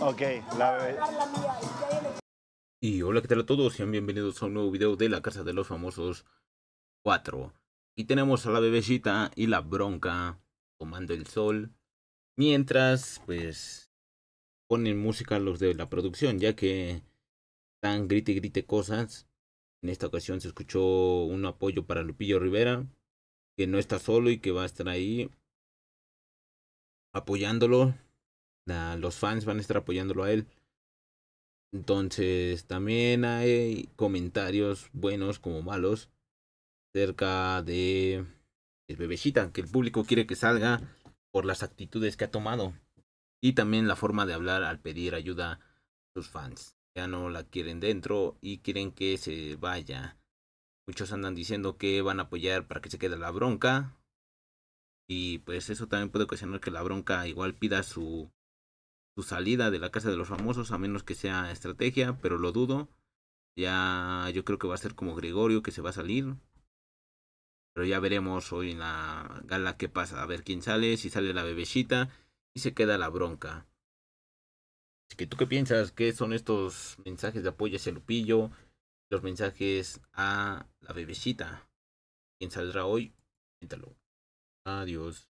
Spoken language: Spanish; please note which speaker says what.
Speaker 1: Ok, la
Speaker 2: Y hola, ¿qué tal a todos? Sean bienvenidos a un nuevo video de la Casa de los Famosos 4. Y tenemos a la bebecita y la bronca tomando el sol. Mientras, pues, ponen música los de la producción, ya que están grite y grite cosas. En esta ocasión se escuchó un apoyo para Lupillo Rivera, que no está solo y que va a estar ahí apoyándolo los fans van a estar apoyándolo a él. Entonces también hay comentarios buenos como malos acerca de el bebecita, que el público quiere que salga por las actitudes que ha tomado y también la forma de hablar al pedir ayuda a sus fans. Ya no la quieren dentro y quieren que se vaya. Muchos andan diciendo que van a apoyar para que se quede la bronca. Y pues eso también puede ocasionar que la bronca igual pida su su salida de la casa de los famosos, a menos que sea estrategia, pero lo dudo. Ya yo creo que va a ser como Gregorio que se va a salir. Pero ya veremos hoy en la gala qué pasa. A ver quién sale, si sale la bebecita y se queda la bronca. Así que tú qué piensas, ¿qué son estos mensajes de apoyo ese Lupillo? Los mensajes a la bebecita. ¿Quién saldrá hoy? Cuéntalo.
Speaker 1: Adiós.